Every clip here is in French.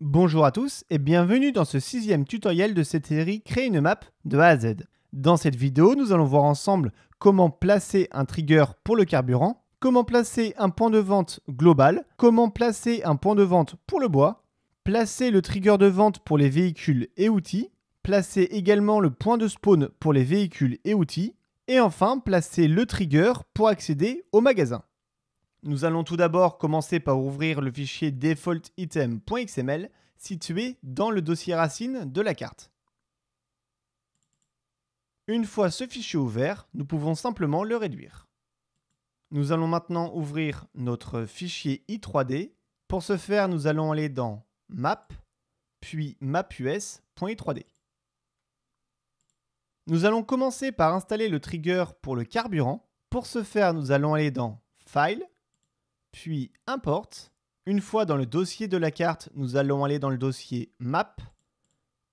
Bonjour à tous et bienvenue dans ce sixième tutoriel de cette série Créer une map de A à Z. Dans cette vidéo, nous allons voir ensemble comment placer un trigger pour le carburant, comment placer un point de vente global, comment placer un point de vente pour le bois, placer le trigger de vente pour les véhicules et outils, placer également le point de spawn pour les véhicules et outils, et enfin placer le trigger pour accéder au magasin. Nous allons tout d'abord commencer par ouvrir le fichier defaultitem.xml situé dans le dossier racine de la carte. Une fois ce fichier ouvert, nous pouvons simplement le réduire. Nous allons maintenant ouvrir notre fichier i3D. Pour ce faire, nous allons aller dans map, puis mapus.i3D. Nous allons commencer par installer le trigger pour le carburant. Pour ce faire, nous allons aller dans File, puis Importe. Une fois dans le dossier de la carte, nous allons aller dans le dossier Map,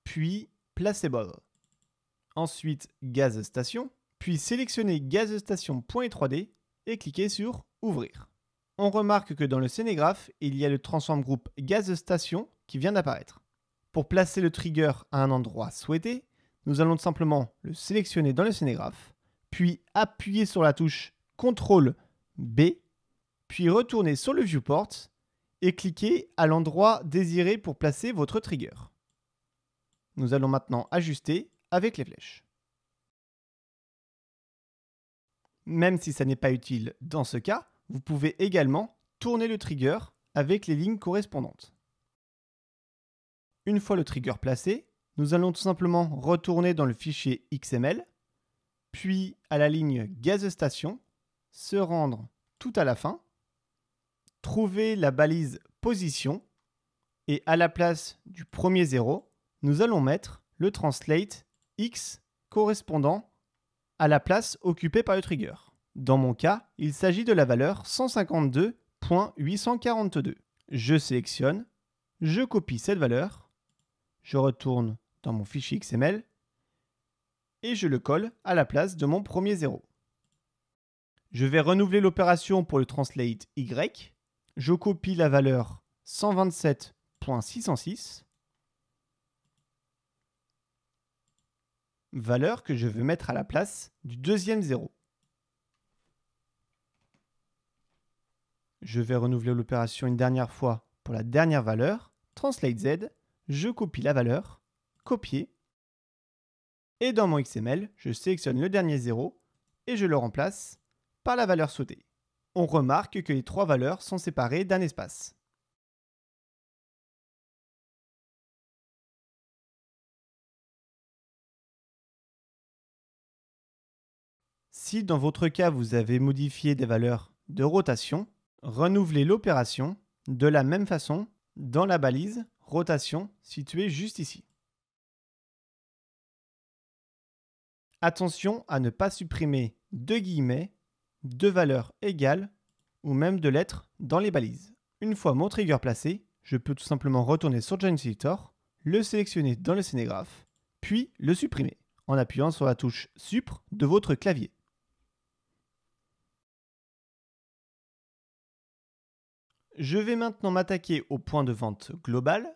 puis Placeable. Ensuite, Gaz Station, puis sélectionner Gaz d et cliquer sur Ouvrir. On remarque que dans le scénégraphe, il y a le transform groupe Gaz Station qui vient d'apparaître. Pour placer le trigger à un endroit souhaité, nous allons simplement le sélectionner dans le scénégraphe, puis appuyer sur la touche CTRL B puis retournez sur le viewport et cliquez à l'endroit désiré pour placer votre trigger. Nous allons maintenant ajuster avec les flèches. Même si ça n'est pas utile dans ce cas, vous pouvez également tourner le trigger avec les lignes correspondantes. Une fois le trigger placé, nous allons tout simplement retourner dans le fichier XML, puis à la ligne Gaz se rendre tout à la fin trouver la balise position et à la place du premier zéro, nous allons mettre le translate x correspondant à la place occupée par le trigger. Dans mon cas, il s'agit de la valeur 152.842. Je sélectionne, je copie cette valeur, je retourne dans mon fichier XML et je le colle à la place de mon premier zéro. Je vais renouveler l'opération pour le translate y je copie la valeur 127.606, valeur que je veux mettre à la place du deuxième zéro. Je vais renouveler l'opération une dernière fois pour la dernière valeur, translate z, je copie la valeur, copier, et dans mon XML, je sélectionne le dernier zéro et je le remplace par la valeur sautée on remarque que les trois valeurs sont séparées d'un espace. Si dans votre cas vous avez modifié des valeurs de rotation, renouvelez l'opération de la même façon dans la balise rotation située juste ici. Attention à ne pas supprimer de guillemets de valeurs égales ou même de lettres dans les balises. Une fois mon trigger placé, je peux tout simplement retourner sur Editor, le sélectionner dans le scénographe, puis le supprimer en appuyant sur la touche Supre de votre clavier. Je vais maintenant m'attaquer au point de vente global.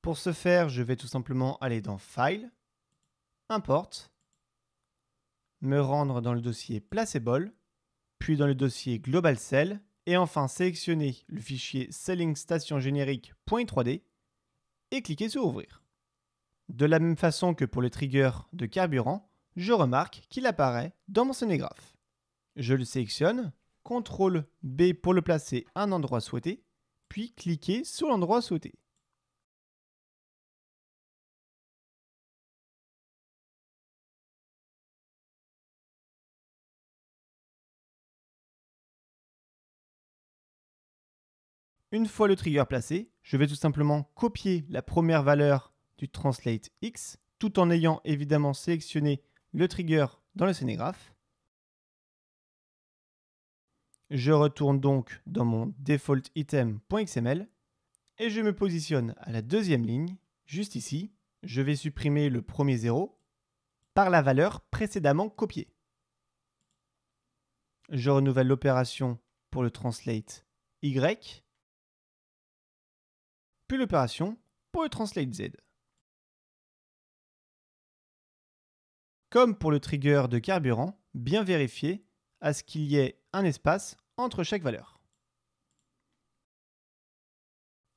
Pour ce faire, je vais tout simplement aller dans File, Import, me rendre dans le dossier Placeable puis dans le dossier Global Cell, et enfin sélectionner le fichier Selling Station d et cliquez sur Ouvrir. De la même façon que pour le trigger de carburant, je remarque qu'il apparaît dans mon scénégraphe. Je le sélectionne, CTRL B pour le placer à un endroit souhaité, puis cliquez sur l'endroit souhaité. Une fois le trigger placé, je vais tout simplement copier la première valeur du translate X, tout en ayant évidemment sélectionné le trigger dans le scénégraphe. Je retourne donc dans mon DefaultItem.xml et je me positionne à la deuxième ligne, juste ici. Je vais supprimer le premier 0 par la valeur précédemment copiée. Je renouvelle l'opération pour le translate Y l'opération pour le translate Z. Comme pour le trigger de carburant, bien vérifier à ce qu'il y ait un espace entre chaque valeur.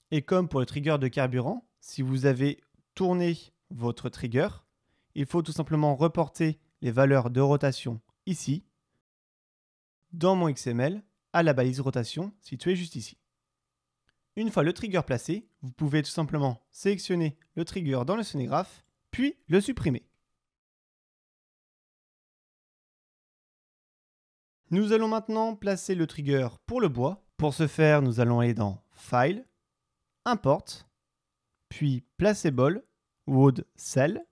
Et comme pour le trigger de carburant, si vous avez tourné votre trigger, il faut tout simplement reporter les valeurs de rotation ici, dans mon XML, à la balise rotation située juste ici. Une fois le trigger placé, vous pouvez tout simplement sélectionner le trigger dans le sonégraphe, puis le supprimer. Nous allons maintenant placer le trigger pour le bois. Pour ce faire, nous allons aller dans File, Import, puis Placeable, Wood Cell,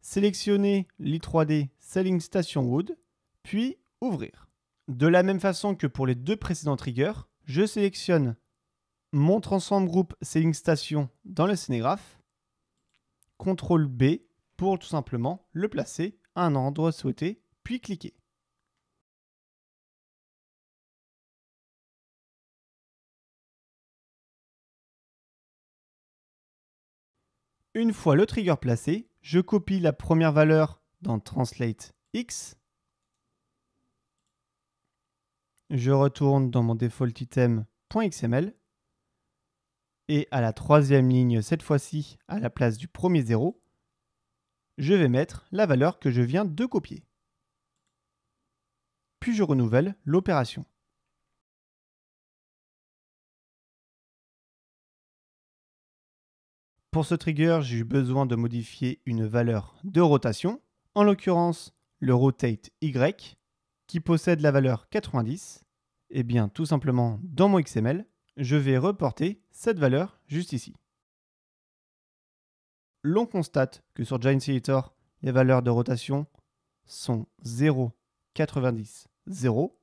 sélectionner l'i3D Selling Station Wood, puis Ouvrir. De la même façon que pour les deux précédents triggers, je sélectionne Montre ensemble groupe Selling station dans le scénographe. CTRL B pour tout simplement le placer à un endroit souhaité, puis cliquer. Une fois le trigger placé, je copie la première valeur dans Translate X. Je retourne dans mon default .xml et à la troisième ligne, cette fois-ci à la place du premier 0, je vais mettre la valeur que je viens de copier. Puis je renouvelle l'opération. Pour ce trigger, j'ai eu besoin de modifier une valeur de rotation, en l'occurrence le rotate Y, qui possède la valeur 90. Et bien tout simplement dans mon XML, je vais reporter cette valeur juste ici. L'on constate que sur Giant les valeurs de rotation sont 0, 90, 0.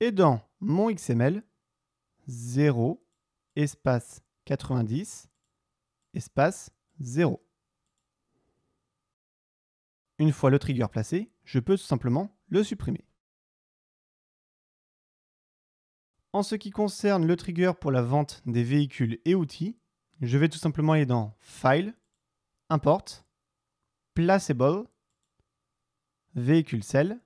Et dans mon XML, 0, espace 90, espace 0. Une fois le trigger placé, je peux tout simplement le supprimer. En ce qui concerne le trigger pour la vente des véhicules et outils, je vais tout simplement aller dans File, Import, Placeable, Véhicule Sell,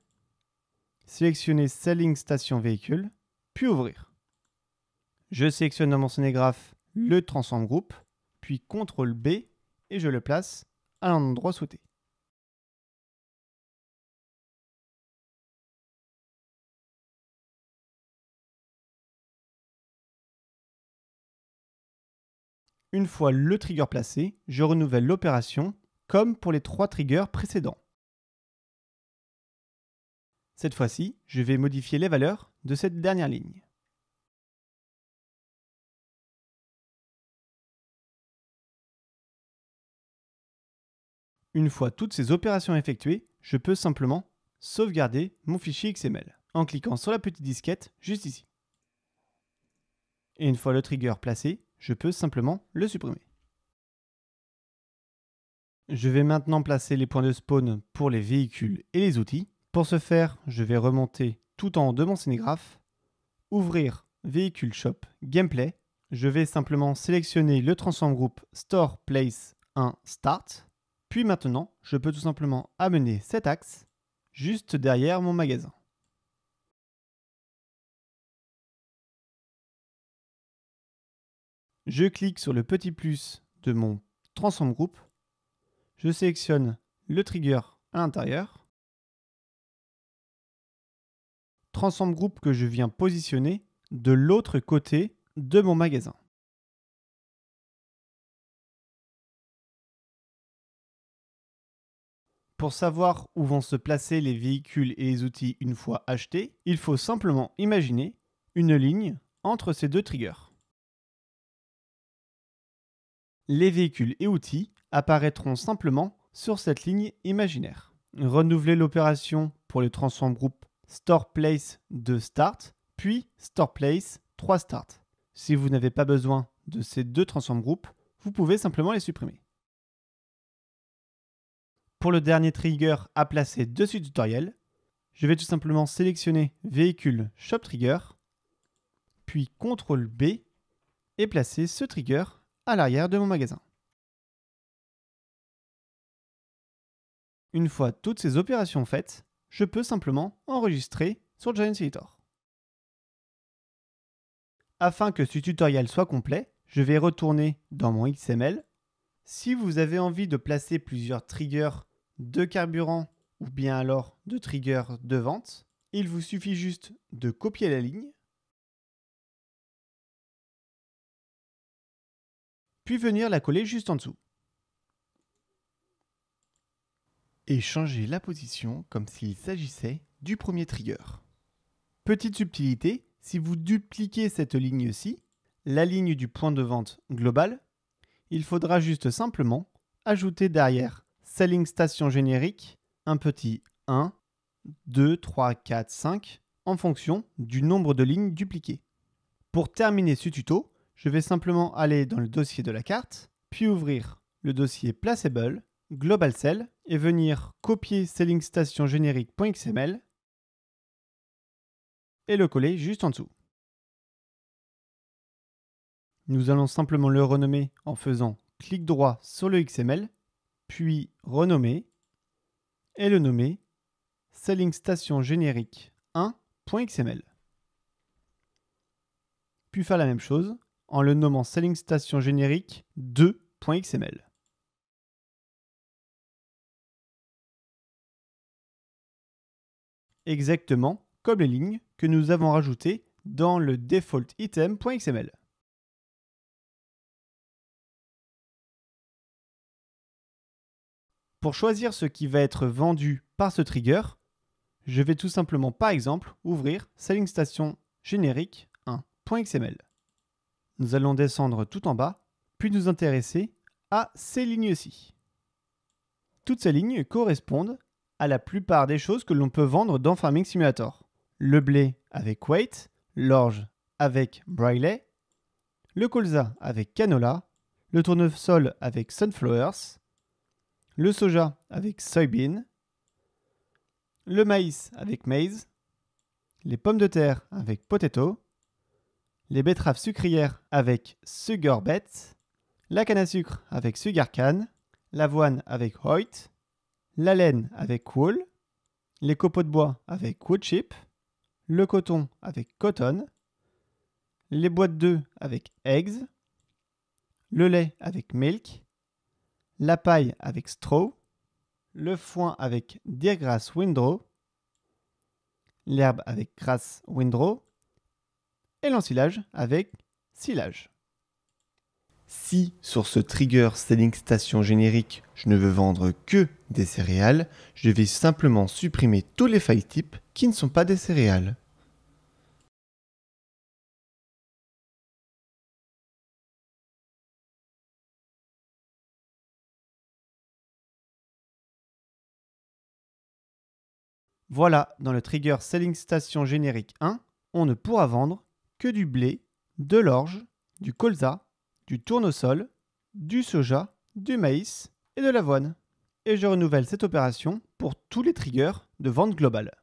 sélectionner Selling Station Véhicule, puis ouvrir. Je sélectionne dans mon scénégraphe le transform group, puis CTRL B et je le place à l'endroit souhaité. Une fois le trigger placé, je renouvelle l'opération comme pour les trois triggers précédents. Cette fois-ci, je vais modifier les valeurs de cette dernière ligne. Une fois toutes ces opérations effectuées, je peux simplement sauvegarder mon fichier XML en cliquant sur la petite disquette juste ici. Et une fois le trigger placé, je peux simplement le supprimer. Je vais maintenant placer les points de spawn pour les véhicules et les outils. Pour ce faire, je vais remonter tout en haut de mon scénégraphe, ouvrir Véhicule Shop Gameplay. Je vais simplement sélectionner le transform group Store Place 1 Start. Puis maintenant, je peux tout simplement amener cet axe juste derrière mon magasin. Je clique sur le petit plus de mon transform group. Je sélectionne le trigger à l'intérieur. Transform group que je viens positionner de l'autre côté de mon magasin. Pour savoir où vont se placer les véhicules et les outils une fois achetés, il faut simplement imaginer une ligne entre ces deux triggers les véhicules et outils apparaîtront simplement sur cette ligne imaginaire. Renouvelez l'opération pour le transform groupe store place de start, puis store place 3 start. Si vous n'avez pas besoin de ces deux transform groupes, vous pouvez simplement les supprimer. Pour le dernier trigger à placer dessus du tutoriel, je vais tout simplement sélectionner véhicule shop trigger, puis CTRL B et placer ce trigger à l'arrière de mon magasin. Une fois toutes ces opérations faites, je peux simplement enregistrer sur Giant Editor. Afin que ce tutoriel soit complet, je vais retourner dans mon XML. Si vous avez envie de placer plusieurs triggers de carburant ou bien alors de triggers de vente, il vous suffit juste de copier la ligne puis venir la coller juste en dessous. Et changer la position comme s'il s'agissait du premier trigger. Petite subtilité, si vous dupliquez cette ligne-ci, la ligne du point de vente global, il faudra juste simplement ajouter derrière Selling Station générique un petit 1, 2, 3, 4, 5 en fonction du nombre de lignes dupliquées. Pour terminer ce tuto, je vais simplement aller dans le dossier de la carte, puis ouvrir le dossier Placeable, Global Cell, et venir copier SellingStationGénérique.xml et le coller juste en dessous. Nous allons simplement le renommer en faisant clic droit sur le XML, puis renommer et le nommer sellingstationgénérique 1.xml. Puis faire la même chose en le nommant sellingstationgénérique Générique 2.xml. Exactement comme les lignes que nous avons rajoutées dans le default Pour choisir ce qui va être vendu par ce trigger, je vais tout simplement par exemple ouvrir sellingstationgénérique générique 1.xml. Nous allons descendre tout en bas, puis nous intéresser à ces lignes-ci. Toutes ces lignes correspondent à la plupart des choses que l'on peut vendre dans Farming Simulator. Le blé avec weight, l'orge avec Briley, le colza avec Canola, le tournesol avec Sunflowers, le soja avec Soybean, le maïs avec Maize, les pommes de terre avec Potato, les betteraves sucrières avec sugarbets, la canne à sucre avec cane, l'avoine avec Hoyt, la laine avec Wool, les copeaux de bois avec Woodchip, le coton avec Cotton, les boîtes d'œufs avec Eggs, le lait avec Milk, la paille avec Straw, le foin avec Deergrass Windrow, l'herbe avec Grass Windrow, et l'ensilage avec silage. Si sur ce trigger selling station générique, je ne veux vendre que des céréales, je vais simplement supprimer tous les file types qui ne sont pas des céréales. Voilà, dans le trigger Selling Station Générique 1, on ne pourra vendre que du blé, de l'orge, du colza, du tournesol, du soja, du maïs et de l'avoine. Et je renouvelle cette opération pour tous les triggers de vente globale.